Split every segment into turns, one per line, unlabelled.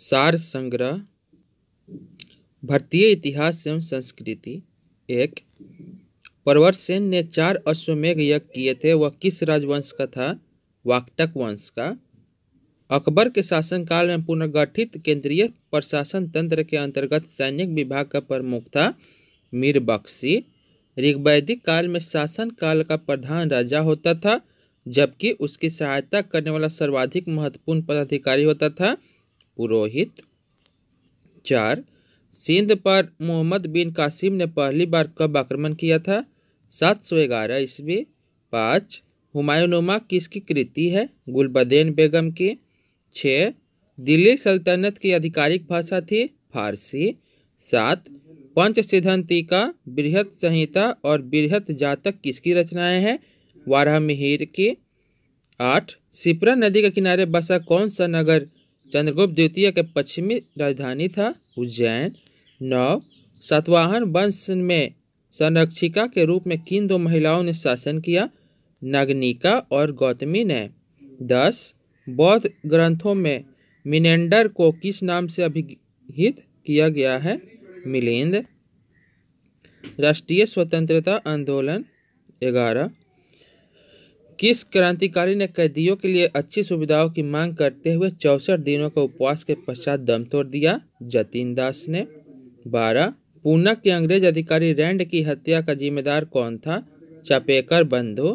सार संग्रह भारतीय इतिहास एवं संस्कृति एक सेन ने चार अश्वमेघ यज्ञ किए थे वह किस राजवंश का था वाकटक वंश का अकबर के शासनकाल में पुनर्गठित केंद्रीय प्रशासन तंत्र के अंतर्गत सैनिक विभाग का प्रमुख था मीर बख्शी ऋग्वैदिक काल में शासन काल का प्रधान राजा होता था जबकि उसकी सहायता करने वाला सर्वाधिक महत्वपूर्ण पदाधिकारी होता था पुरोहित चार सिंध पर मोहम्मद बिन कासिम ने पहली बार कब आक्रमण किया था सात सौ ग्यारह ईस्वी पाँच हुमायूनुमा किसकी कृति है गुलबदेन बेगम की छः दिल्ली सल्तनत की आधिकारिक भाषा थी फारसी सात पंच का बृहत संहिता और बृहत जातक किसकी रचनाएं हैं वाराह मिहिर की आठ सिपरा नदी के किनारे बसा कौन सा नगर चंद्रगुप्त द्वितीय के पश्चिमी राजधानी था उज्जैन नौ सातवाहन वंश में संरक्षिका के रूप में किन दो महिलाओं ने शासन किया नगनिका और गौतमी ने दस बौद्ध ग्रंथों में मिनेंडर को किस नाम से अभिहित किया गया है मिलिंद राष्ट्रीय स्वतंत्रता आंदोलन ग्यारह किस क्रांतिकारी ने कैदियों के लिए अच्छी सुविधाओं की मांग करते हुए चौसठ दिनों का उपवास के पश्चात दम तोड़ दिया जतीन दास ने बारह पूना के अंग्रेज अधिकारी रैंड की हत्या का जिम्मेदार कौन था चपेकर बंधु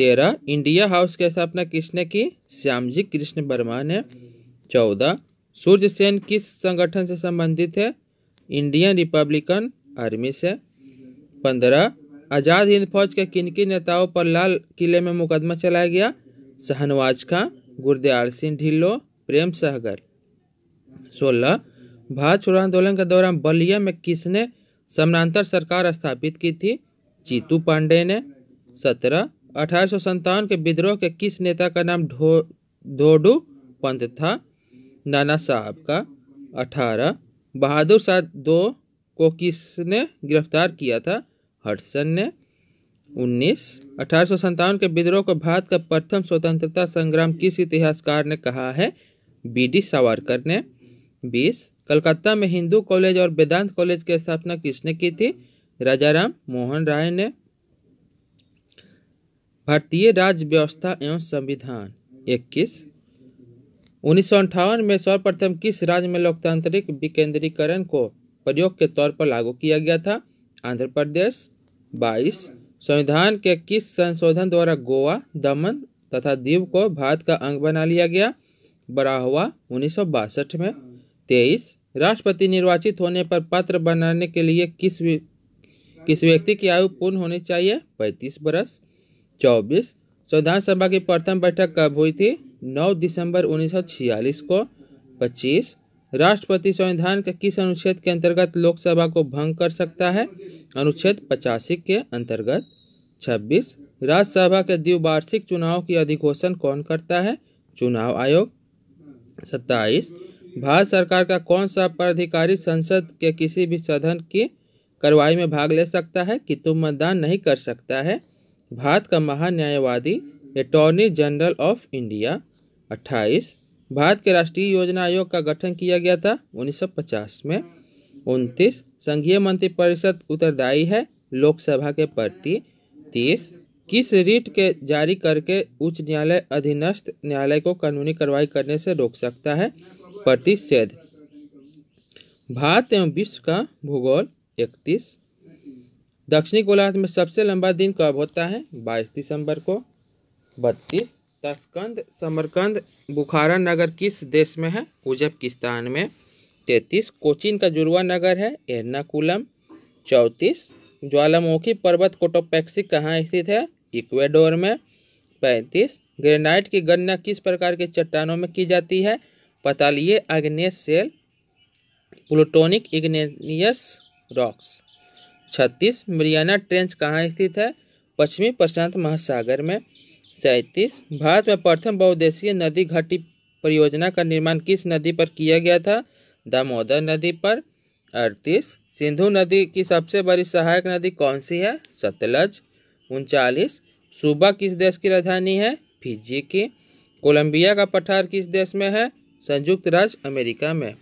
तेरह इंडिया हाउस की स्थापना किसने की श्यामजी कृष्ण वर्मा ने चौदह सूर्य सेन किस संगठन से संबंधित है इंडियन रिपब्लिकन आर्मी से पंद्रह आज़ाद हिंद फौज के किन किन नेताओं पर लाल किले में मुकदमा चलाया गया शहनवाज खां गुरदयाल सिंह ढिल्लो प्रेम सहगर सोलह भारत छोड़ो आंदोलन के दौरान बलिया में किसने समानांतर सरकार स्थापित की थी चीतू पांडे ने सत्रह अठारह के विद्रोह के किस नेता का नाम ढो धोडू पंत था नाना साहब का अठारह बहादुर शाह दो को किसने गिरफ्तार किया था हटसन ने उन्नीस अठारह के विद्रोह को भारत का प्रथम स्वतंत्रता संग्राम किस इतिहासकार ने कहा है बी डी सावरकर ने बीस कलकत्ता में हिंदू कॉलेज और वेदांत कॉलेज की स्थापना किसने की थी राजाराम मोहन राय ने भारतीय राज्य व्यवस्था एवं संविधान इक्कीस उन्नीस में सर्वप्रथम किस राज्य में लोकतांत्रिक विकेंद्रीकरण को प्रयोग के तौर पर लागू किया गया था आंध्र प्रदेश बाईस संविधान के किस संशोधन द्वारा गोवा दमन तथा दीव को भारत का अंग बना लिया गया बराहवा उन्नीस में तेईस राष्ट्रपति निर्वाचित होने पर पत्र बनाने के लिए किस किस व्यक्ति की आयु पूर्ण होनी चाहिए पैंतीस बरस चौबीस संविधान सभा की प्रथम बैठक कब हुई थी 9 दिसंबर 1946 को 25 राष्ट्रपति संविधान के किस अनुच्छेद के अंतर्गत लोकसभा को भंग कर सकता है अनुच्छेद पचासी के अंतर्गत छब्बीस राज्यसभा के द्विवार्षिक चुनाव की अधिघोषण कौन करता है चुनाव आयोग सत्ताईस भारत सरकार का कौन सा पदाधिकारी संसद के किसी भी सदन की कार्रवाई में भाग ले सकता है कि तुम मतदान नहीं कर सकता है भारत का महान्यायवादी अटॉर्नी जनरल ऑफ इंडिया अट्ठाईस भारत के राष्ट्रीय योजना आयोग का गठन किया गया था 1950 में उनतीस संघीय मंत्रिपरिषद उत्तरदायी है लोकसभा के प्रति तीस किस रीट के जारी करके उच्च न्यायालय अधीनस्थ न्यायालय को कानूनी कार्रवाई करने से रोक सकता है प्रतिषेध भारत एवं विश्व का भूगोल इकतीस दक्षिणी गोलार्ध में सबसे लंबा दिन कब होता है बाईस दिसंबर को बत्तीस तस्कंद समरकंद बुखारा नगर किस देश में है उजबकिस्तान में तैतीस कोचिन का जुड़वा नगर है एर्नाकुलम चौंतीस ज्वालामुखी पर्वत कोटोपैक्सी कहाँ स्थित है इक्वेडोर में पैंतीस ग्रेनाइट की गणना किस प्रकार के चट्टानों में की जाती है पतालीय अग्नेस सेल प्लूटोनिक इग्नेस रॉक्स छत्तीस मरियाना ट्रेंच कहाँ स्थित है पश्चिमी प्रशांत महासागर में सैंतीस भारत में प्रथम बहुदेशीय नदी घाटी परियोजना का निर्माण किस नदी पर किया गया था दामोदर नदी पर अड़तीस सिंधु नदी की सबसे बड़ी सहायक नदी कौन सी है सतलज उनचालीस सूबा किस देश की राजधानी है फिजी की कोलंबिया का पठार किस देश में है संयुक्त राज्य अमेरिका में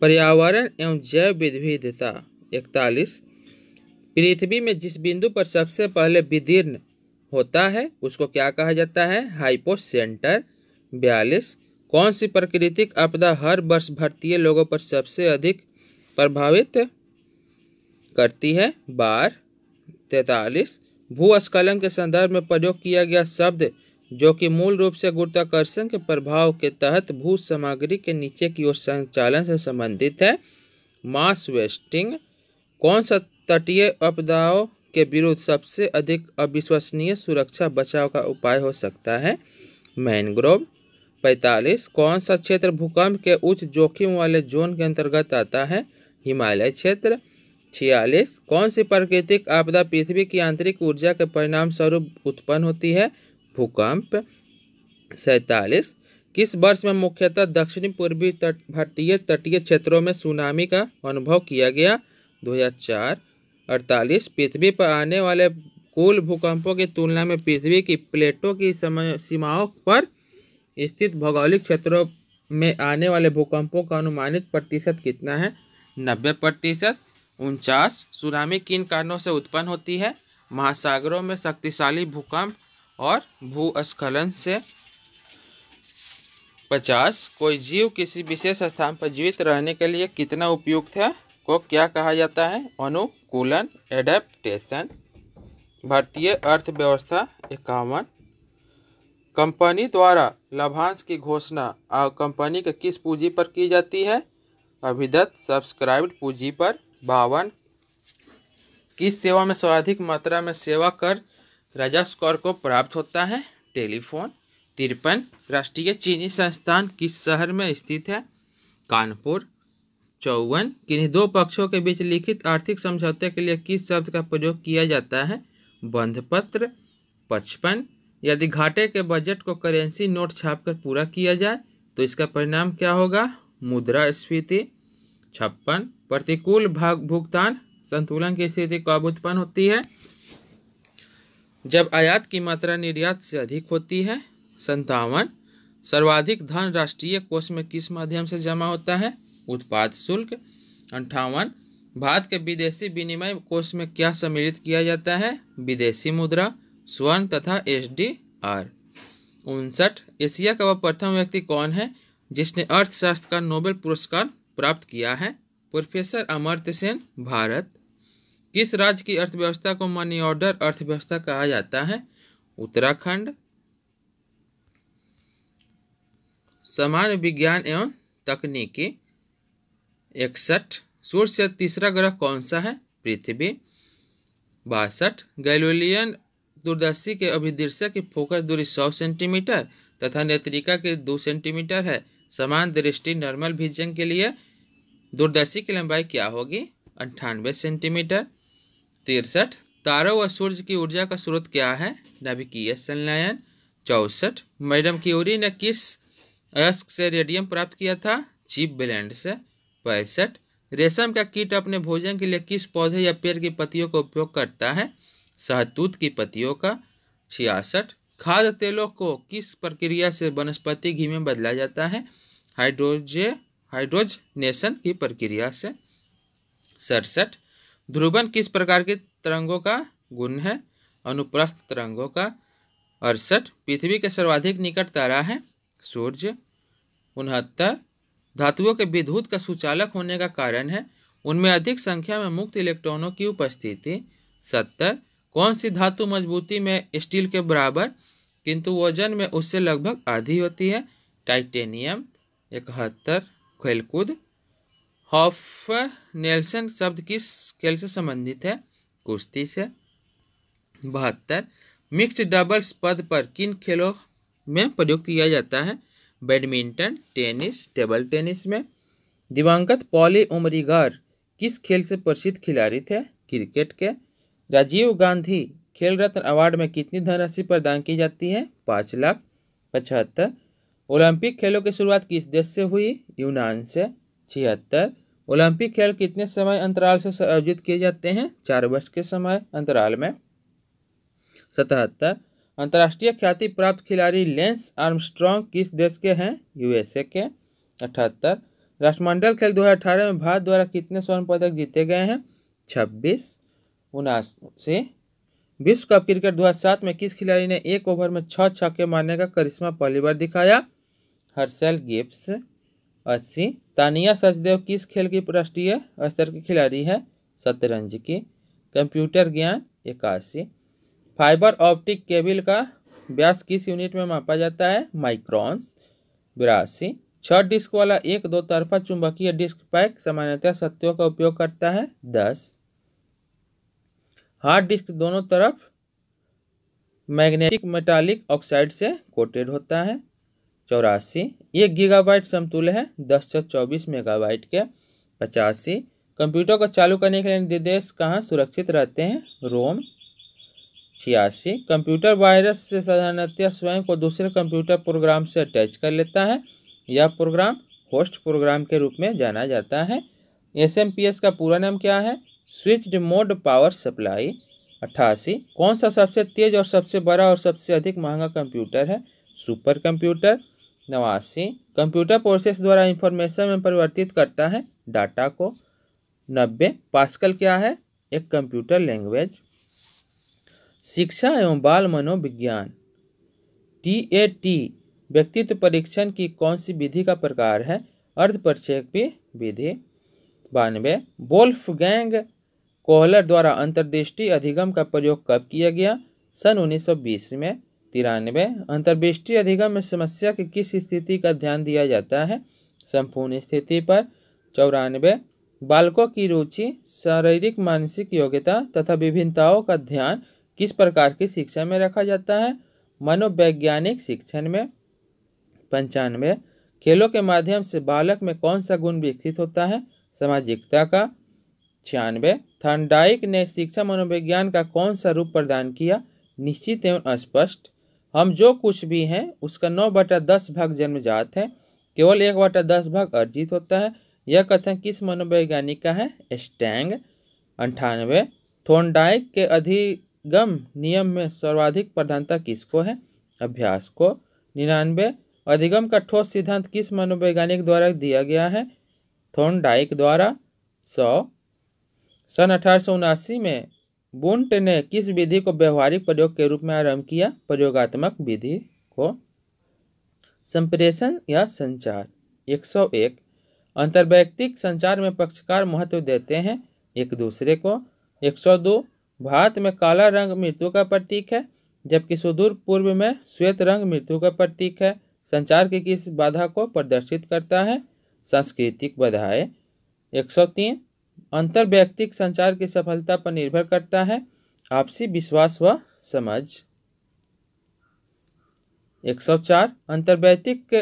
पर्यावरण एवं जैव विविधता इकतालीस पृथ्वी में जिस बिंदु पर सबसे पहले विदीर्ण होता है उसको क्या कहा जाता है हाइपोसेंटर बयालीस कौन सी प्राकृतिक आपदा हर वर्ष भारतीय लोगों पर सबसे अधिक प्रभावित करती है बार तैतालीस भूस्खलन के संदर्भ में प्रयोग किया गया शब्द जो कि मूल रूप से गुरुत्वाकर्षण के प्रभाव के तहत भू सामग्री के नीचे की ओर संचालन से संबंधित है मास वेस्टिंग कौन सा तटीय आपदाओं के विरुद्ध सबसे अधिक अविश्वसनीय सुरक्षा बचाव का उपाय हो सकता है मैनग्रोव 45 कौन सा क्षेत्र भूकंप के उच्च जोखिम वाले जोन के अंतर्गत आता है हिमालय क्षेत्र छियालीस कौन सी प्राकृतिक आपदा पृथ्वी की आंतरिक ऊर्जा के परिणाम स्वरूप उत्पन्न होती है भूकंप सैतालीस किस वर्ष में मुख्यतः दक्षिणी पूर्वी तट भारतीय तटीय क्षेत्रों में सुनामी का अनुभव किया गया 2004 अड़तालीस पृथ्वी पर आने वाले कुल भूकंपों की तुलना में पृथ्वी की प्लेटों की समय सीमाओं पर स्थित भौगोलिक क्षेत्रों में आने वाले भूकंपों का अनुमानित प्रतिशत कितना है नब्बे प्रतिशत उनचास सुनामी किन कारणों से उत्पन्न होती है महासागरों में शक्तिशाली भूकंप और भूस्खलन से पचास कोई जीव किसी विशेष स्थान पर जीवित रहने के लिए कितना उपयुक्त है को क्या कहा जाता है अनुकूलन एडेप्टेशन भारतीय अर्थव्यवस्था इक्यावन कंपनी द्वारा लाभांश की घोषणा कंपनी के किस पूंजी पर की जाती है अभिदत्त सब्सक्राइब्ड पूंजी पर बावन किस सेवा में सर्वाधिक मात्रा में सेवा कर राजस्व कर को प्राप्त होता है टेलीफोन तिरपन राष्ट्रीय चीनी संस्थान किस शहर में स्थित है कानपुर चौवन किन्हीं दो पक्षों के बीच लिखित आर्थिक समझौते के लिए किस शब्द का प्रयोग किया जाता है बंधपत्र पचपन यदि घाटे के बजट को करेंसी नोट छापकर पूरा किया जाए तो इसका परिणाम क्या होगा मुद्रा स्फीति छप्पन प्रतिकूल भाग भुगतान संतुलन की स्थिति कब उत्पन्न होती है जब आयात की मात्रा निर्यात से अधिक होती है संतावन सर्वाधिक धन राष्ट्रीय कोष में किस माध्यम से जमा होता है उत्पाद शुल्क अंठावन भारत के विदेशी विनिमय कोष में क्या सम्मिलित किया जाता है विदेशी मुद्रा स्वर्ण तथा एस डी आर उनसठ एशिया का वह प्रथम व्यक्ति कौन है जिसने अर्थशास्त्र का नोबेल पुरस्कार प्राप्त किया है प्रोफेसर अमर्त्य सेन भारत किस राज्य की अर्थव्यवस्था को मनी ऑर्डर अर्थव्यवस्था कहा जाता है उत्तराखंड सामान्य विज्ञान एवं तकनीकी इकसठ सूर्य से तीसरा ग्रह कौन सा है पृथ्वी बासठ गैलोलियन दूरदर्शी के अभिदृश्य की फोकस दूरी सौ सेंटीमीटर तथा नेत्रिका की दो सेंटीमीटर है समान दृष्टि नॉर्मल विजन के लिए दूरदर्शी की लंबाई क्या होगी अंठानवे सेंटीमीटर तिरसठ तारों व सूर्य की ऊर्जा का स्रोत क्या है नाभिकीय संलयन चौसठ मैडम क्यूरी ने किस अयस्क से रेडियम प्राप्त किया था चीप ब्लैंड से पैंसठ रेशम का कीट अपने भोजन के लिए किस पौधे या पेड़ की पत्तियों का उपयोग करता है शहतूत की पत्तियों का छियासठ खाद्य तेलों को किस प्रक्रिया से वनस्पति घी में बदला जाता है हाइड्रोजे हाइड्रोजनेशन की प्रक्रिया से सड़सठ ध्रुवन किस प्रकार के तरंगों का गुण है अनुप्रस्थ तरंगों का अड़सठ पृथ्वी के सर्वाधिक निकट तारा है सूर्य उनहत्तर धातुओं के विद्युत का सुचालक होने का कारण है उनमें अधिक संख्या में मुक्त इलेक्ट्रॉनों की उपस्थिति सत्तर कौन सी धातु मजबूती में स्टील के बराबर किंतु वजन में उससे लगभग आधी होती है टाइटेनियम इकहत्तर खेलकूद हॉफ नेल्सन शब्द किस खेल से संबंधित है कुश्ती से बहत्तर मिक्स डबल्स पद पर किन खेलों में प्रयोग किया जाता है बैडमिंटन टेनिस टेबल टेनिस में दिवंगत पॉली उमरीगर किस खेल से प्रसिद्ध खिलाड़ी थे क्रिकेट के राजीव गांधी खेल रत्न अवार्ड में कितनी धनराशि प्रदान की जाती है पाँच लाख पचहत्तर ओलंपिक खेलों की शुरुआत किस देश से हुई यूनान से छिहत्तर ओलंपिक खेल कितने समय अंतराल से आयोजित किए जाते हैं चार वर्ष के समय अंतराल में सतहत्तर अंतर्राष्ट्रीय ख्याति प्राप्त खिलाड़ी लेंस आर्मस्ट्रॉन्ग किस देश के हैं यूएसए के अठहत्तर राष्ट्रमंडल खेल 2018 में भारत द्वारा कितने स्वर्ण पदक जीते गए हैं छब्बीस उनासी विश्व कप क्रिकेट 2007 में किस खिलाड़ी ने एक ओवर में छः छक्के मारने का करिश्मा पहली बार दिखाया हर्सेल गिप्स अस्सी तानिया सचदेव किस खेल की राष्ट्रीय स्तर की खिलाड़ी है शतरंज की कंप्यूटर ज्ञान इक्यासी फाइबर ऑप्टिक केबल का व्यास किस यूनिट में मापा जाता है माइक्रॉन्स बिरासी छह डिस्क वाला एक दो तरफा चुंबकीय डिस्क पैक सामान्यतः सत्यों का उपयोग करता है दस हार्ड डिस्क दोनों तरफ मैग्नेटिक मेटालिक ऑक्साइड से कोटेड होता है चौरासी एक गीगाबाइट समतुल्य है दस से चौबीस मेगाबाइट के पचासी कंप्यूटर को चालू करने के लिए निर्देश कहाँ सुरक्षित रहते हैं रोम छियासी कंप्यूटर वायरस से साधारणतया स्वयं को दूसरे कंप्यूटर प्रोग्राम से अटैच कर लेता है यह प्रोग्राम होस्ट प्रोग्राम के रूप में जाना जाता है एस का पूरा नाम क्या है स्विच्ड मोड पावर सप्लाई अट्ठासी कौन सा सबसे तेज और सबसे बड़ा और सबसे अधिक महंगा कंप्यूटर है सुपर कंप्यूटर नवासी कंप्यूटर प्रोसेस द्वारा इंफॉर्मेशन में परिवर्तित करता है डाटा को नब्बे पास्कल क्या है एक कंप्यूटर लैंग्वेज शिक्षा एवं बाल मनोविज्ञान टी ए टी व्यक्तित्व परीक्षण की कौन सी विधि का प्रकार है अर्ध प्रक्षेपी विधि बानवे वोल्फ गैंग कोहलर द्वारा अंतर्दृष्टि अधिगम का प्रयोग कब किया गया सन 1920 में तिरानवे अंतर्दृष्टि अधिगम में समस्या की किस स्थिति का ध्यान दिया जाता है संपूर्ण स्थिति पर चौरानवे बालकों की रुचि शारीरिक मानसिक योग्यता तथा विभिन्नताओं का ध्यान किस प्रकार की शिक्षा में रखा जाता है मनोवैज्ञानिक शिक्षण में पंचानवे खेलों के माध्यम से बालक में कौन सा गुण विकसित होता है सामाजिकता का छियानवे थर्नडाइक ने शिक्षा मनोविज्ञान का कौन सा रूप प्रदान किया निश्चित एवं स्पष्ट हम जो कुछ भी हैं उसका नौ बटा दस भाग जन्मजात है केवल एक बटा दस भाग अर्जित होता है यह कथन किस मनोवैज्ञानिक का है स्टैंग अंठानवे थोनडाइक के अधिक गम नियम में सर्वाधिक प्रधानता किसको है अभ्यास को निन्यानवे अधिगम का ठोस सिद्धांत किस मनोवैज्ञानिक द्वारा दिया गया है थोन डाइक द्वारा सौ सन अठारह में बुंट ने किस विधि को व्यवहारिक प्रयोग के रूप में आरंभ किया प्रयोगात्मक विधि को संप्रेषण या संचार 101 अंतर्वैयक्तिक संचार में पक्षकार महत्व देते हैं एक दूसरे को 102 भारत में काला रंग मृत्यु का प्रतीक है जबकि सुदूर पूर्व में श्वेत रंग मृत्यु का प्रतीक है संचार की किस बाधा को प्रदर्शित करता है सांस्कृतिक बाधाएं एक सौ तीन अंतर्व्यक्तिक संचार की सफलता पर निर्भर करता है आपसी विश्वास व समझ एक सौ चार अंतर्व्यक्तिक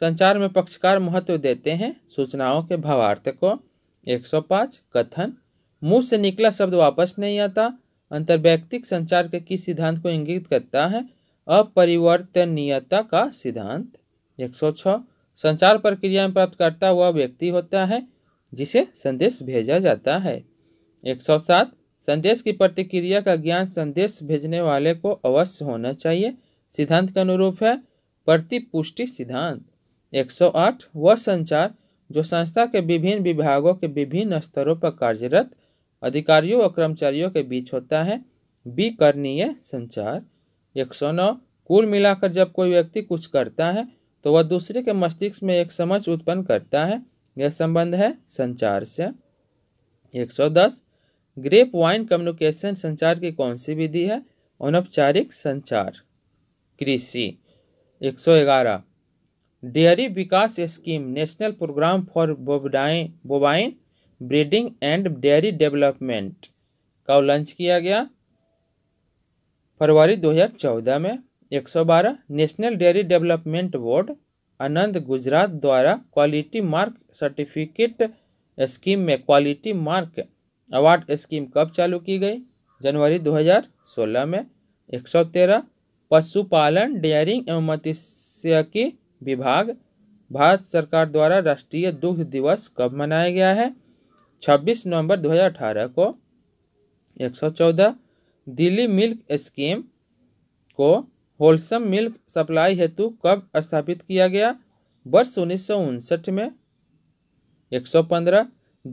संचार में पक्षकार महत्व देते हैं सूचनाओं के भावार्थ को एक सौ पाँच कथन मुंह से निकला शब्द वापस नहीं आता अंतर्व्यक्तिक संचार के किस सिद्धांत को इंगित करता है अपरिवर्तनीयता का सिद्धांत 106 संचार प्रक्रिया में प्राप्त करता वह व्यक्ति होता है जिसे संदेश भेजा जाता है 107 संदेश की प्रतिक्रिया का ज्ञान संदेश भेजने वाले को अवश्य होना चाहिए सिद्धांत के अनुरूप है प्रतिपुष्टि सिद्धांत 108 वह संचार जो संस्था के विभिन्न विभागों के विभिन्न स्तरों पर कार्यरत अधिकारियों और कर्मचारियों के बीच होता है बी करनीय संचार एक सौ नौ कुल मिलाकर जब कोई व्यक्ति कुछ करता है तो वह दूसरे के मस्तिष्क में एक समझ उत्पन्न करता है यह संबंध है संचार से एक सौ दस ग्रेप वाइन कम्युनिकेशन संचार की कौन सी विधि है अनौपचारिक संचार कृषि एक सौ ग्यारह डेयरी विकास scheme national programme for bovine bovine breeding and dairy development का लॉन्च किया गया फरवरी 2014 में 112 national dairy development board Anand Gujarat द्वारा क्वालिटी मार्क सर्टिफिकेट स्कीम में क्वालिटी मार्क अवार्ड स्कीम कब चालू की गई जनवरी 2016 में 113 पशुपालन डेयरिंग एवं मत्स्य की विभाग भारत सरकार द्वारा राष्ट्रीय दुग्ध दिवस कब मनाया गया है 26 नवंबर 2018 को 114 दिल्ली मिल्क स्कीम को होलसम मिल्क सप्लाई हेतु कब स्थापित किया गया वर्ष उन्नीस में 115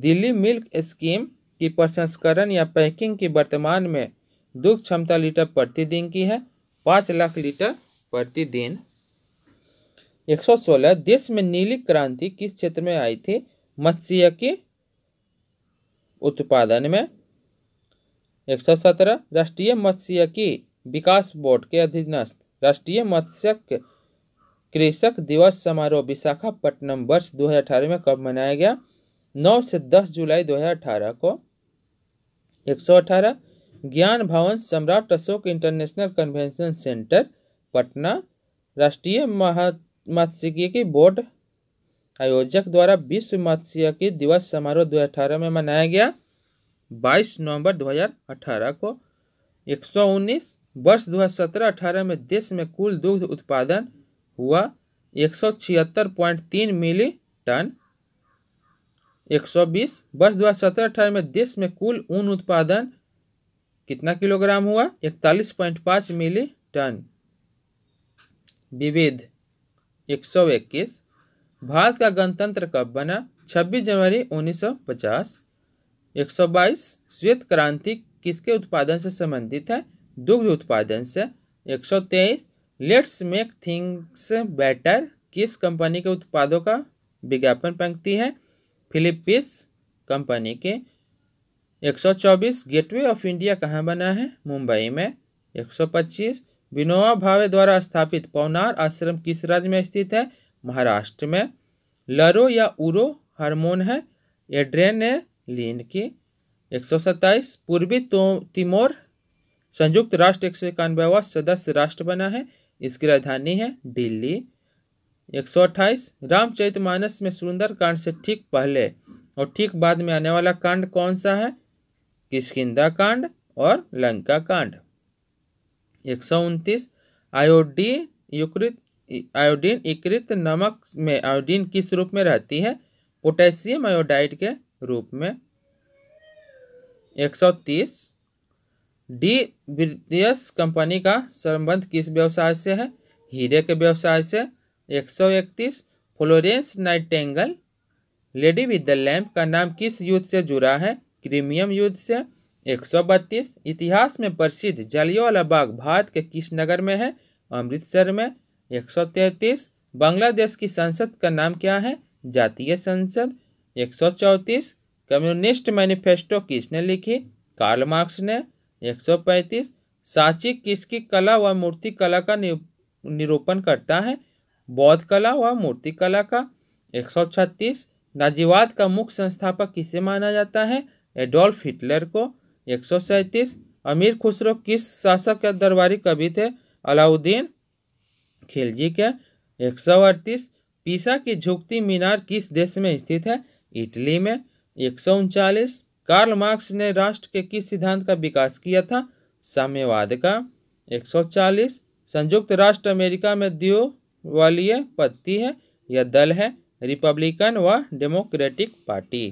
दिल्ली मिल्क स्कीम की प्रसंस्करण या पैकिंग की वर्तमान में दुग्ध क्षमता लीटर प्रतिदिन की है पाँच लाख लीटर प्रतिदिन 116 देश में नीली क्रांति किस क्षेत्र में आई थी मत्स्य की उत्पादन में एक सौ सत्रह राष्ट्रीय मत्स्यिकी विकास बोर्ड के अधीनस्थ राष्ट्रीय मत्स्य कृषक दिवस समारोह विशाखापट्टनम वर्ष 2018 में कब मनाया गया 9 से 10 जुलाई 2018 को 118 Gyan Bhawan Samrat Ashok international convention centre Patna राष्ट्रीय मत्स्यिकी बोर्ड आयोजक द्वारा विश्व मत्स्य दिवस समारोह 2018 में मनाया गया 22 नवंबर 2018 को 119 वर्ष 2017-18 में देश में कुल दुग्ध उत्पादन हुआ 176.3 मिली टन 120 वर्ष 2017-18 में देश में कुल ऊन उत्पादन कितना किलोग्राम हुआ 41.5 मिली टन विविध 121 भारत का गणतंत्र कब बना 26 जनवरी 1950 122 श्वेत क्रांति किसके उत्पादन से संबंधित है दुग्ध उत्पादन से 123 लेट्स मेक थिंग्स बेटर किस कंपनी के उत्पादों का विज्ञापन पंक्ति है फिलिपिस कंपनी के 124 गेटवे ऑफ इंडिया कहाँ बना है मुंबई में 125 विनोबा भावे द्वारा स्थापित पवनार आश्रम किस राज्य में स्थित है महाराष्ट्र में लरो या उरो हार्मोन है एड्रेनेलिन की 127 पूर्वी तो तिमोर संयुक्त राष्ट्र एक सौ इक्यानवेवा सदस्य राष्ट्र बना है इसकी राजधानी है दिल्ली 128 रामचरितमानस में सुंदर कांड से ठीक पहले और ठीक बाद में आने वाला कांड कौन सा है किसकिदा कांड और लंका कांड एक सौ उनतीस आयोडी युक्त आयोडीन इकृत नमक में आयोडीन किस रूप में रहती है पोटेशियम आयोडाइड के रूप में 130 डी ब्रिटिश कंपनी का संबंध किस व्यवसाय से है हीरे के व्यवसाय से 131 Florence Nightingale lady with the lamp का नाम किस युद्ध से जुड़ा है क्रीमियम युद्ध से 132 इतिहास में प्रसिद्ध वाला बाग भारत के किस नगर में है अमृतसर में एक सौ तैतीस बांग्लादेश की संसद का नाम क्या है जातीय संसद एक सौ चौंतीस कम्युनिस्ट मैनिफेस्टो किसने लिखी कार्ल मार्क्स ने एक सौ पैंतीस सांची किसकी कला व मूर्ति कला का निरूपण करता है बौद्ध कला व मूर्ति कला का एक सौ छत्तीस नाजीवाद का मुख्य संस्थापक किसे माना जाता है एडोल्फ हिटलर को एक सौ सैंतीस अमीर खुसरो किस शासक या दरबारी कवि थे अलाउद्दीन खिलजी के एक सौ अड़तीस पीसा की झुकती मीनार किस देश में स्थित है इटली में एक सौ उनचालीस कार्ल मार्क्स ने राष्ट्र के किस सिद्धांत का विकास किया था साम्यवाद का 140 संयुक्त राष्ट्र अमेरिका में दियो वाली पत्ती है यह दल है रिपब्लिकन व डेमोक्रेटिक पार्टी